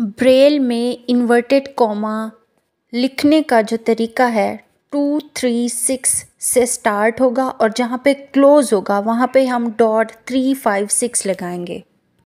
Braille में inverted comma लिखने का जो तरीका है टू थ्री सिक्स से स्टार्ट होगा और जहाँ पे क्लोज होगा वहाँ पे हम डॉट थ्री फाइव सिक्स लगाएंगे